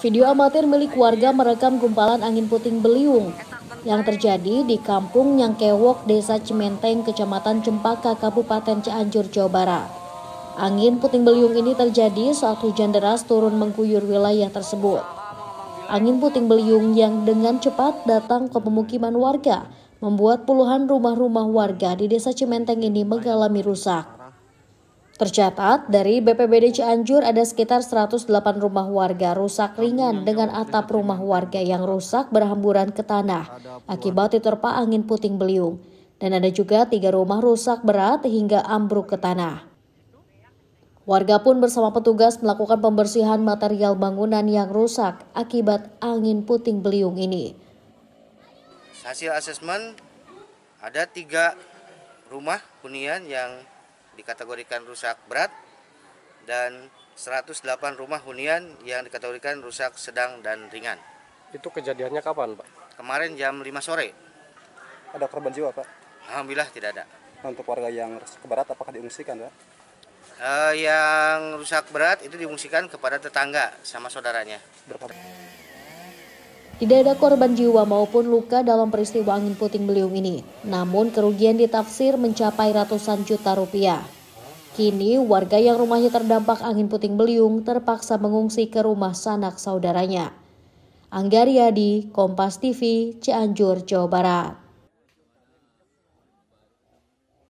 Video amatir milik warga merekam gumpalan angin puting beliung yang terjadi di kampung Nyangkewok, Desa Cementeng, Kecamatan Cempaka, Kabupaten Cianjur, Jawa Barat. Angin puting beliung ini terjadi saat hujan deras turun mengguyur wilayah tersebut. Angin puting beliung yang dengan cepat datang ke pemukiman warga membuat puluhan rumah-rumah warga di Desa Cementeng ini mengalami rusak. Tercatat, dari BPBD Cianjur ada sekitar 108 rumah warga rusak ringan dengan atap rumah warga yang rusak berhamburan ke tanah akibat diterpa angin puting beliung. Dan ada juga tiga rumah rusak berat hingga ambruk ke tanah. Warga pun bersama petugas melakukan pembersihan material bangunan yang rusak akibat angin puting beliung ini. Hasil asesmen ada tiga rumah hunian yang dikategorikan rusak berat dan 108 rumah hunian yang dikategorikan rusak sedang dan ringan. Itu kejadiannya kapan, Pak? Kemarin jam 5 sore. Ada korban jiwa, Pak? Alhamdulillah tidak ada. Nah, untuk warga yang rusak berat apakah diungsikan, Pak? Uh, yang rusak berat itu diungsikan kepada tetangga sama saudaranya. Berapa? Tidak ada korban jiwa maupun luka dalam peristiwa angin puting beliung ini. Namun kerugian ditafsir mencapai ratusan juta rupiah. Kini warga yang rumahnya terdampak angin puting beliung terpaksa mengungsi ke rumah sanak saudaranya. Anggariadi, di Kompas TV, Cianjur, Jawa Barat.